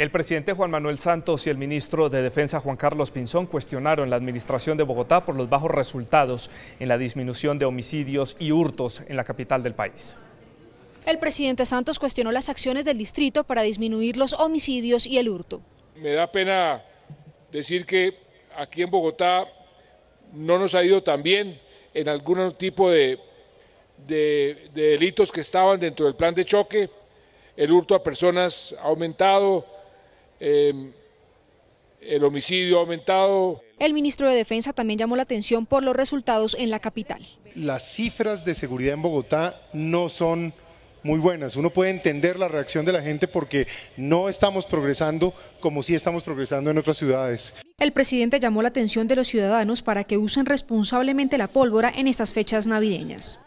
El presidente Juan Manuel Santos y el ministro de Defensa Juan Carlos Pinzón cuestionaron la administración de Bogotá por los bajos resultados en la disminución de homicidios y hurtos en la capital del país. El presidente Santos cuestionó las acciones del distrito para disminuir los homicidios y el hurto. Me da pena decir que aquí en Bogotá no nos ha ido tan bien en algún tipo de, delitos que estaban dentro del plan de choque. El hurto a personas ha aumentado, Em, el homicidio ha aumentado. El ministro de Defensa también llamó la atención por los resultados en la capital. Las cifras de seguridad en Bogotá no son muy buenas. Uno puede entender la reacción de la gente porque no estamos progresando como si estamos progresando en otras ciudades. El presidente llamó la atención de los ciudadanos para que usen responsablemente la pólvora en estas fechas navideñas.